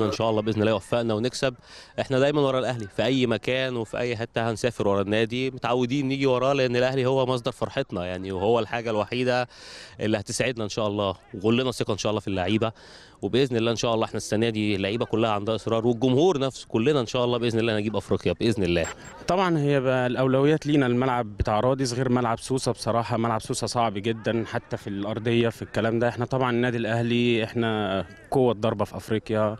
ان شاء الله باذن الله يوفقنا ونكسب احنا دايما ورا الاهلي في اي مكان وفي اي حته هنسافر ورا النادي متعودين نيجي وراه لان الاهلي هو مصدر فرحتنا يعني وهو الحاجه الوحيده اللي هتسعدنا ان شاء الله وغلنا ثقه ان شاء الله في اللعيبه وباذن الله ان شاء الله احنا السنه دي اللعيبه كلها عندها اصرار والجمهور نفسه كلنا ان شاء الله باذن الله هنجيب افريقيا باذن الله طبعا هي بقى الاولويات لينا الملعب بتاع رادس غير ملعب سوسه بصراحه ملعب سوسه صعب جدا حتى في الارضيه في الكلام ده احنا طبعا النادي الاهلي احنا قوه ضربه في افريقيا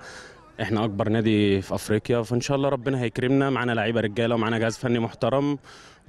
احنا اكبر نادي في افريقيا فان شاء الله ربنا هيكرمنا معانا لعيبه رجاله ومعانا جهاز فني محترم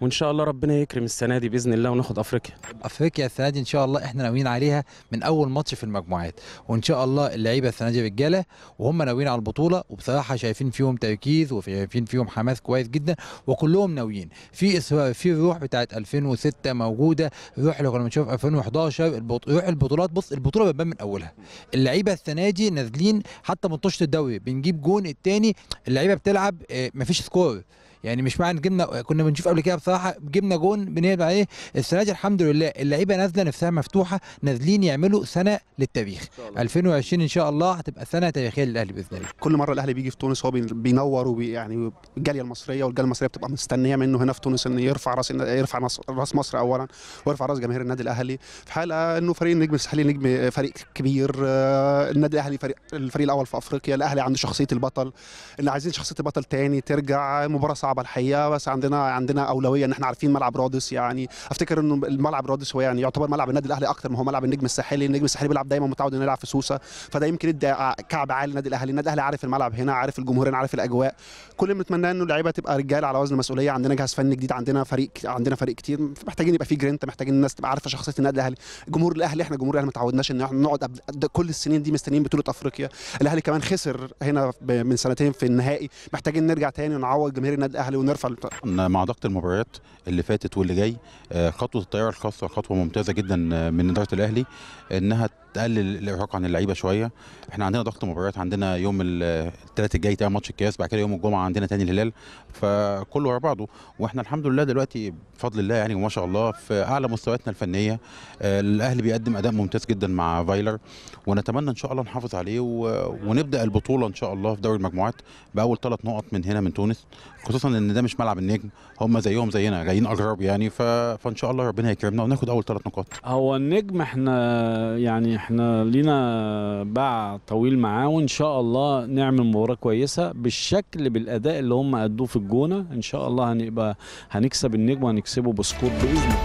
وان شاء الله ربنا يكرم السنه دي باذن الله وناخد افريقيا افريقيا السنه دي ان شاء الله احنا ناويين عليها من اول ماتش في المجموعات وان شاء الله اللعيبه السنه دي رجاله وهم ناويين على البطوله وبصراحه شايفين فيهم تركيز وشايفين فيهم حماس كويس جدا وكلهم ناويين في اصرار في الروح بتاعه 2006 موجوده روح اللي كنا بنشوف 2011 البط... روح البطولات بص البطوله بتبان من اولها اللعيبه السنه دي نازلين حتى منتشر الدوري بنجيب جون الثاني اللعيبه بتلعب آه، مفيش سكور يعني مش معنى جبنا كنا بنشوف قبل كده بصراحه جبنا جون بنلعب عليه السنه دي الحمد لله اللعيبه نازله نفسها مفتوحه نازلين يعملوا سنه للتاريخ 2020 ان شاء الله هتبقى سنه تاريخيه للاهلي باذن الله كل مره الاهلي بيجي في تونس هو بينور وبي يعني الجاليه المصريه والجاليه المصريه بتبقى مستنيه منه هنا في تونس انه يرفع راس يرفع راس مصر اولا ويرفع راس جماهير النادي الاهلي في حاله انه فريق النجم الساحلي نجم فريق كبير آه، النادي الاهلي فريق الفريق الاول في افريقيا الاهلي عنده شخصيه البطل اللي عايزين شخصيه البطل تاني ترجع مباراه صعبه الملعب الحقيقه بس عندنا عندنا اولويه ان احنا عارفين ملعب رادس يعني افتكر انه الملعب رادس هو يعني يعتبر ملعب النادي الاهلي اكتر ما هو ملعب النجم الساحلي النجم الساحلي بيلعب دايما متعود انه يلعب في سوسه فده يمكن ادى كعب عالي النادي الاهلي النادي الاهلي عارف الملعب هنا عارف الجمهور هنا عارف الاجواء كل اللي بنتمناه انه اللعيبه تبقى رجال على وزن مسؤوليه عندنا جهاز فني جديد عندنا فريق عندنا فريق كتير محتاجين يبقى في جرينت محتاجين الناس تبقى عارفه شخصيه النادي الاهلي جمهور الاهلي احنا جمهور الاهلي ما تعودناش ان احنا نقعد كل السنين دي مستنيين بطوله افريقيا الاهلي كمان خسر هنا من سنتين في النهائي محتاجين نرجع تاني ونعوض جماهير النادي الاهلي ونرفع مع ضغط المباريات اللي فاتت واللي جاي آه، خطوه التيار الخاصه خطوه ممتازه جدا آه، من اداره الاهلي انها تقلل الارهاق عن اللعيبه شويه احنا عندنا ضغط مباريات عندنا يوم الثلاث الجاي تاني ماتش الكاس بعد كده يوم الجمعه عندنا تاني الهلال فكله ورا بعضه واحنا الحمد لله دلوقتي بفضل الله يعني ما شاء الله في اعلى مستوياتنا الفنيه آه، الاهلي بيقدم اداء ممتاز جدا مع فايلر ونتمنى ان شاء الله نحافظ عليه ونبدا البطوله ان شاء الله في دوري المجموعات باول ثلاث نقط من هنا من تونس خصوصا ان ده مش ملعب النجم هم زيهم زينا جايين اغرب يعني فان شاء الله ربنا يكرمنا وناخد اول ثلاث نقاط هو النجم احنا يعني احنا لينا باع طويل معاه وان شاء الله نعمل مباراه كويسه بالشكل بالاداء اللي هم ادوه في الجونه ان شاء الله هنبقى هنكسب النجم وهنكسبه بسكور باذن الله